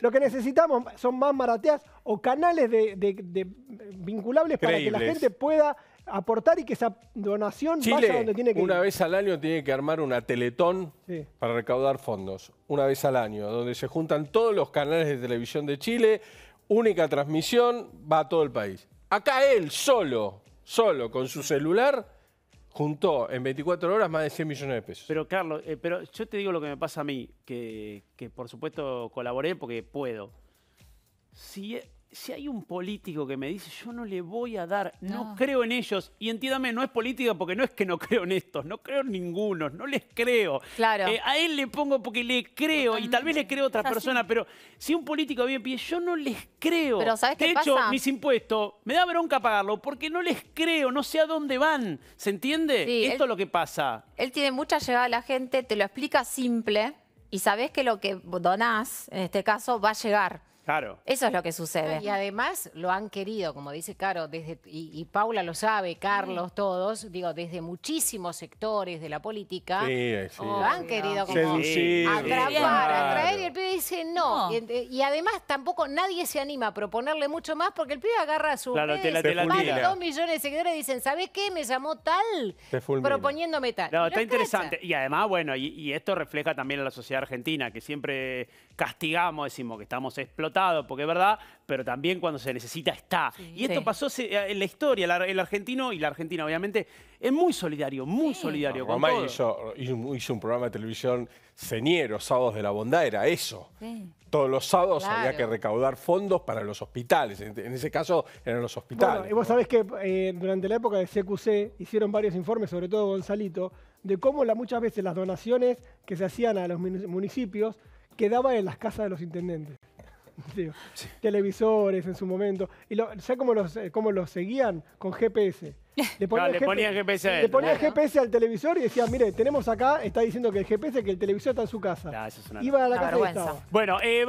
Lo que necesitamos son más marateas o canales de, eh, vinculables para que la gente pueda aportar y que esa donación vaya donde tiene que una vez al año tiene que armar una teletón para recaudar fondos. Una vez al año, donde se juntan todos los canales de televisión de Chile, única transmisión, va a todo el país. Acá él, solo, solo, con su celular juntó en 24 horas más de 100 millones de pesos. Pero Carlos, eh, pero yo te digo lo que me pasa a mí, que, por supuesto colaboré porque puedo. Si si hay un político que me dice, yo no le voy a dar, no, creo en ellos, y entiéndame, no es política porque no es que no creo en estos, no creo en ninguno, no les creo. Claro. Eh, a él le pongo porque le creo, y tal vez le creo a otra persona, pero si un político y pide, yo no les creo. Pero ¿sabes de hecho, mis impuestos, me da bronca pagarlo porque no les creo, no sé a dónde van. ¿Se entiende? Esto es lo que pasa. Él tiene mucha llegada a la gente, te lo explica simple, y sabes que lo que donás, en este caso, va a llegar. Claro. Eso es lo que sucede. Y además lo han querido, como dice Caro, desde, y, Paula lo sabe, Carlos, mm. todos, digo, desde muchísimos sectores de la política, lo han querido como Seducir, atrapar, atraer, y el pibe dice no. Y, además tampoco nadie se anima a proponerle mucho más porque el pibe agarra su claro, de la, dos millones de seguidores dicen, ¿sabés qué? Me llamó tal proponiéndome tal. No, está interesante. Y además, bueno, y, y esto refleja también a la sociedad argentina, que siempre castigamos, decimos que estamos explotando porque es verdad, pero también cuando se necesita está. y esto pasó eh, en la historia, el argentino y la argentina obviamente es muy solidario, muy solidario. Ah, con mamá Hizo, hizo, un programa de televisión ceñero, Sábados de la Bondad, era eso. Todos los sábados había que recaudar fondos para los hospitales, en, ese caso eran los hospitales. y vos sabés que eh, durante la época de CQC hicieron varios informes, sobre todo Gonzalito, de cómo muchas veces las donaciones que se hacían a los municipios quedaban en las casas de los intendentes. televisores en su momento. Y lo, sabes como los, eh, los seguían con GPS. Le ponía GPS, al televisor y decía mire, tenemos acá, está diciendo que el GPS, que el televisor está en su casa. Iba a la casa Bueno, eh,